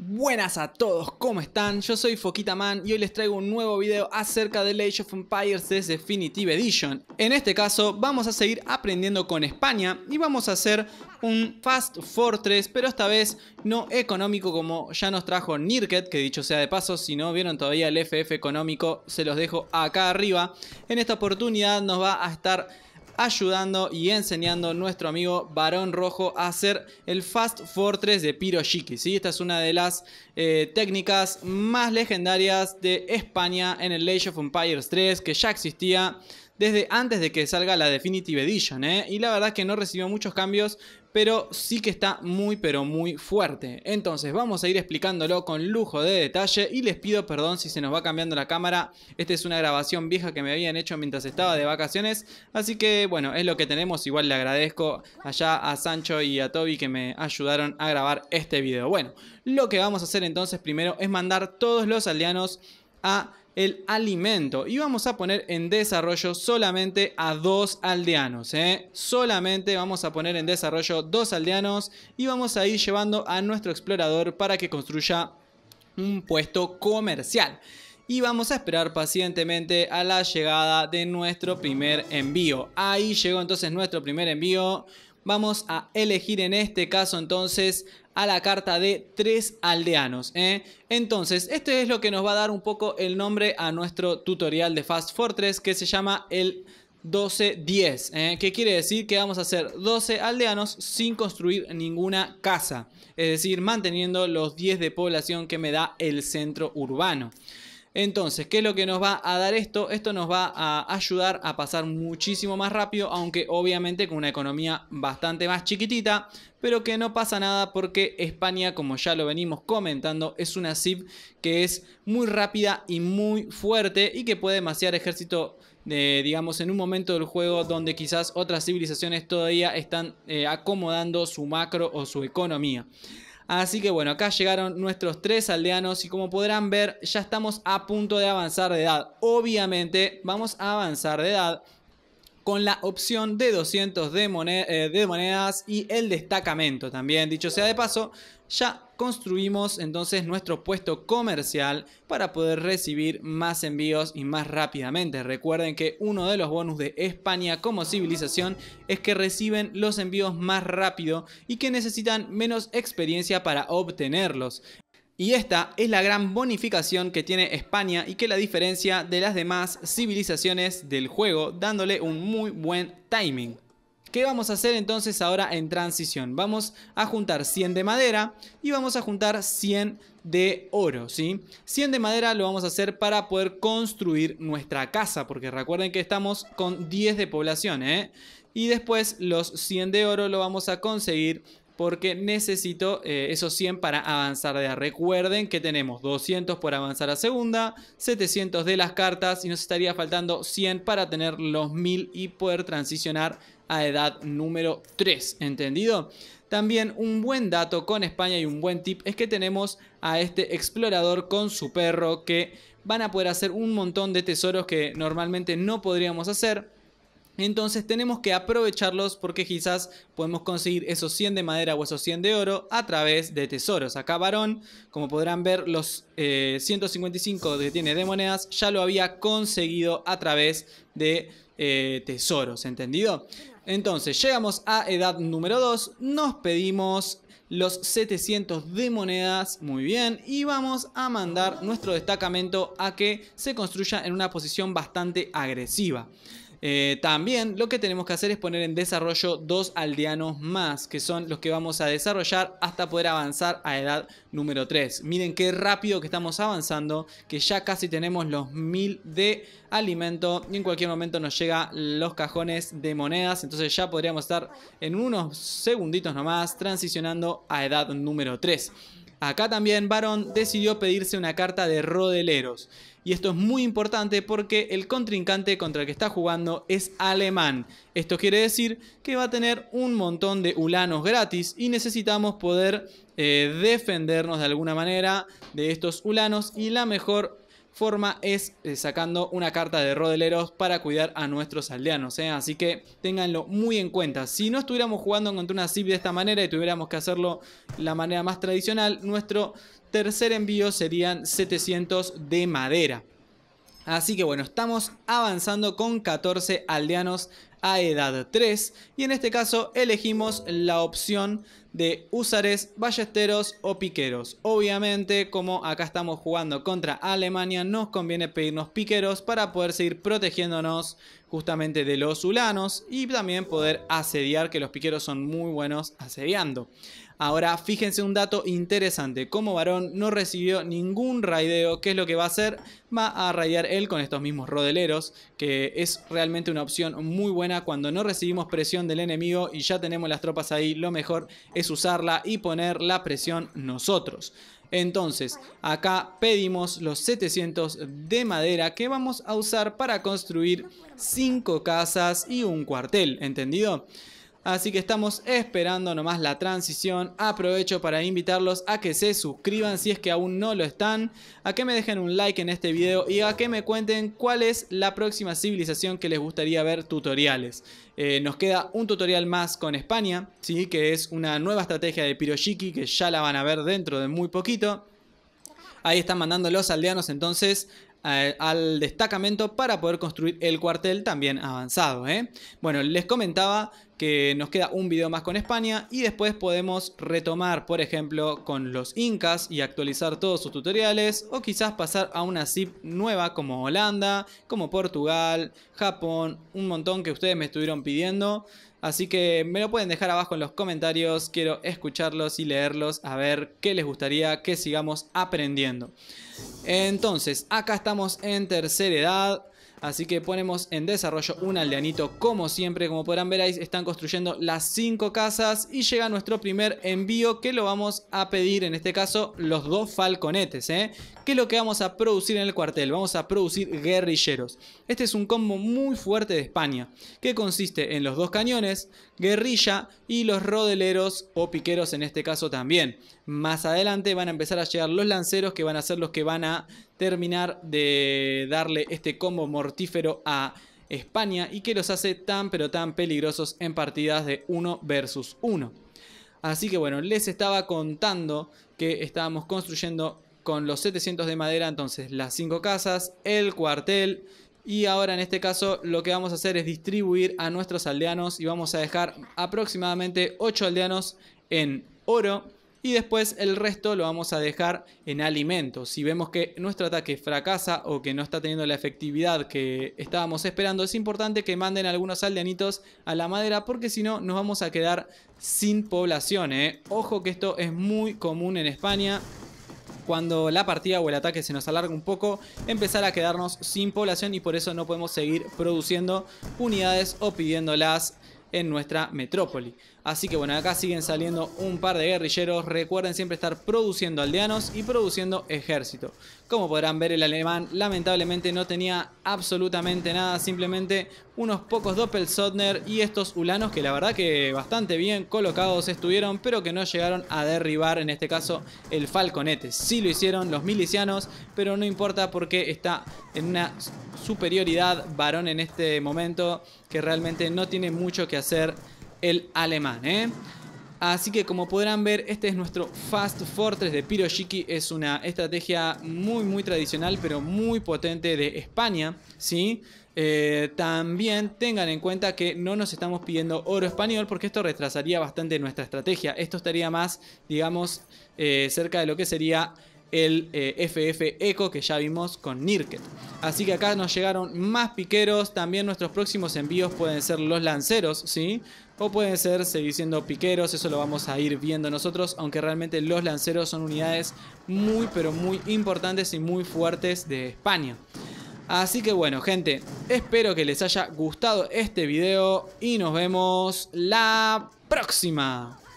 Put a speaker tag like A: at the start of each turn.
A: Buenas a todos, ¿cómo están? Yo soy Foquita Man y hoy les traigo un nuevo video acerca de Age of Empires 3 Definitive Edition. En este caso vamos a seguir aprendiendo con España y vamos a hacer un Fast Fortress, pero esta vez no económico como ya nos trajo Nirket, que dicho sea de paso, si no vieron todavía el FF económico, se los dejo acá arriba. En esta oportunidad nos va a estar ayudando y enseñando a nuestro amigo Barón Rojo a hacer el Fast Fortress de Piroshiki. ¿sí? Esta es una de las eh, técnicas más legendarias de España en el Age of Empires 3 que ya existía desde antes de que salga la Definitive Edition, ¿eh? y la verdad es que no recibió muchos cambios, pero sí que está muy pero muy fuerte. Entonces vamos a ir explicándolo con lujo de detalle y les pido perdón si se nos va cambiando la cámara. Esta es una grabación vieja que me habían hecho mientras estaba de vacaciones, así que bueno, es lo que tenemos. Igual le agradezco allá a Sancho y a Toby que me ayudaron a grabar este video. Bueno, lo que vamos a hacer entonces primero es mandar todos los aldeanos a el alimento. Y vamos a poner en desarrollo solamente a dos aldeanos. ¿eh? Solamente vamos a poner en desarrollo dos aldeanos y vamos a ir llevando a nuestro explorador para que construya un puesto comercial y vamos a esperar pacientemente a la llegada de nuestro primer envío. Ahí llegó entonces nuestro primer envío. Vamos a elegir en este caso entonces a la carta de tres aldeanos. ¿eh? Entonces, esto es lo que nos va a dar un poco el nombre a nuestro tutorial de Fast Fortress que se llama el 12-10, ¿eh? que quiere decir que vamos a hacer 12 aldeanos sin construir ninguna casa, es decir, manteniendo los 10 de población que me da el centro urbano. Entonces, ¿qué es lo que nos va a dar esto? Esto nos va a ayudar a pasar muchísimo más rápido, aunque obviamente con una economía bastante más chiquitita, pero que no pasa nada porque España, como ya lo venimos comentando, es una civ que es muy rápida y muy fuerte y que puede demasiar ejército eh, digamos, en un momento del juego donde quizás otras civilizaciones todavía están eh, acomodando su macro o su economía. Así que bueno, acá llegaron nuestros tres aldeanos y como podrán ver ya estamos a punto de avanzar de edad. Obviamente vamos a avanzar de edad con la opción de 200 eh, de, monedas y el destacamento también. Dicho sea de paso, ya construimos entonces nuestro puesto comercial para poder recibir más envíos y más rápidamente. Recuerden que uno de los bonus de España como civilización es que reciben los envíos más rápido y que necesitan menos experiencia para obtenerlos. Y esta es la gran bonificación que tiene España y que la diferencia de las demás civilizaciones del juego, dándole un muy buen timing. ¿Qué vamos a hacer entonces ahora en transición? Vamos a juntar 100 de madera y vamos a juntar 100 de oro, ¿sí? 100 de madera lo vamos a hacer para poder construir nuestra casa, porque recuerden que estamos con 10 de población, ¿eh? Y después los 100 de oro lo vamos a conseguir porque necesito eh, esos 100 para avanzar de A. Recuerden que tenemos 200 por avanzar a segunda, 700 de las cartas y nos estaría faltando 100 para tener los 1000 y poder transicionar a edad número 3, ¿entendido? También un buen dato con España y un buen tip es que tenemos a este explorador con su perro que van a poder hacer un montón de tesoros que normalmente no podríamos hacer entonces tenemos que aprovecharlos porque quizás podemos conseguir esos 100 de madera o esos 100 de oro a través de tesoros. Acá Varón, como podrán ver, los 155 eh, que tiene de monedas ya lo había conseguido a través de eh, tesoros, ¿entendido? Entonces llegamos a edad número 2, nos pedimos los 700 de monedas, muy bien, y vamos a mandar nuestro destacamento a que se construya en una posición bastante agresiva. Eh, también lo que tenemos que hacer es poner en desarrollo dos aldeanos más, que son los que vamos a desarrollar hasta poder avanzar a edad número 3. Miren qué rápido que estamos avanzando, que ya casi tenemos los 1000 de alimento y en cualquier momento nos llegan los cajones de monedas, entonces ya podríamos estar en unos segunditos nomás transicionando a edad número 3. Acá también Baron decidió pedirse una carta de rodeleros. Y esto es muy importante porque el contrincante contra el que está jugando es alemán. Esto quiere decir que va a tener un montón de ulanos gratis y necesitamos poder eh, defendernos de alguna manera de estos ulanos. Y la mejor forma es eh, sacando una carta de rodeleros para cuidar a nuestros aldeanos. ¿eh? Así que ténganlo muy en cuenta. Si no estuviéramos jugando contra una zip de esta manera y tuviéramos que hacerlo la manera más tradicional, nuestro tercer envío serían 700 de madera. Así que bueno, estamos avanzando con 14 aldeanos a edad 3 y en este caso elegimos la opción de húsares, ballesteros o piqueros. Obviamente, como acá estamos jugando contra Alemania, nos conviene pedirnos piqueros para poder seguir protegiéndonos justamente de los ulanos y también poder asediar, que los piqueros son muy buenos asediando. Ahora, fíjense un dato interesante. Como varón no recibió ningún raideo. ¿Qué es lo que va a hacer? Va a raidear él con estos mismos rodeleros, que es realmente una opción muy buena cuando no recibimos presión del enemigo y ya tenemos las tropas ahí. Lo mejor es usarla y poner la presión nosotros. Entonces, acá pedimos los 700 de madera que vamos a usar para construir 5 casas y un cuartel, ¿entendido? Así que estamos esperando nomás la transición. Aprovecho para invitarlos a que se suscriban si es que aún no lo están, a que me dejen un like en este video y a que me cuenten cuál es la próxima civilización que les gustaría ver tutoriales. Eh, nos queda un tutorial más con España, ¿sí? que es una nueva estrategia de Piroshiki que ya la van a ver dentro de muy poquito. Ahí están mandando los aldeanos entonces eh, al destacamento para poder construir el cuartel también avanzado. ¿eh? Bueno, les comentaba que nos queda un video más con España y después podemos retomar, por ejemplo, con los incas y actualizar todos sus tutoriales o quizás pasar a una zip nueva como Holanda, como Portugal, Japón, un montón que ustedes me estuvieron pidiendo. Así que me lo pueden dejar abajo en los comentarios, quiero escucharlos y leerlos a ver qué les gustaría que sigamos aprendiendo. Entonces, acá estamos en tercera edad. Así que ponemos en desarrollo un aldeanito como siempre. Como podrán ver están construyendo las cinco casas y llega nuestro primer envío que lo vamos a pedir en este caso los dos falconetes. ¿eh? ¿Qué es lo que vamos a producir en el cuartel? Vamos a producir guerrilleros. Este es un combo muy fuerte de España que consiste en los dos cañones, guerrilla y los rodeleros o piqueros en este caso también. Más adelante van a empezar a llegar los lanceros que van a ser los que van a terminar de darle este combo mortífero a España y que los hace tan pero tan peligrosos en partidas de 1 versus 1. Así que bueno, les estaba contando que estábamos construyendo con los 700 de madera entonces las 5 casas, el cuartel y ahora en este caso lo que vamos a hacer es distribuir a nuestros aldeanos y vamos a dejar aproximadamente 8 aldeanos en oro y después el resto lo vamos a dejar en alimentos. Si vemos que nuestro ataque fracasa o que no está teniendo la efectividad que estábamos esperando, es importante que manden algunos aldeanitos a la madera porque si no nos vamos a quedar sin población. ¿eh? Ojo que esto es muy común en España cuando la partida o el ataque se nos alarga un poco, empezar a quedarnos sin población y por eso no podemos seguir produciendo unidades o pidiéndolas en nuestra metrópoli. Así que bueno, acá siguen saliendo un par de guerrilleros. Recuerden siempre estar produciendo aldeanos y produciendo ejército. Como podrán ver, el alemán lamentablemente no tenía absolutamente nada, simplemente unos pocos Doppelsotner y estos ulanos que la verdad que bastante bien colocados estuvieron, pero que no llegaron a derribar en este caso el falconete. Sí lo hicieron los milicianos, pero no importa porque está en una superioridad varón en este momento que realmente no tiene mucho que hacer el alemán. ¿eh? Así que como podrán ver, este es nuestro Fast Fortress de Piroshiki. Es una estrategia muy muy tradicional, pero muy potente de España. ¿sí? Eh, también tengan en cuenta que no nos estamos pidiendo oro español porque esto retrasaría bastante nuestra estrategia. Esto estaría más, digamos, eh, cerca de lo que sería el FF eh, Eco que ya vimos con Nirket. Así que acá nos llegaron más piqueros. También nuestros próximos envíos pueden ser los lanceros, ¿sí? O pueden ser, seguir siendo piqueros, eso lo vamos a ir viendo nosotros, aunque realmente los lanceros son unidades muy, pero muy importantes y muy fuertes de España. Así que bueno, gente, espero que les haya gustado este video y nos vemos la próxima.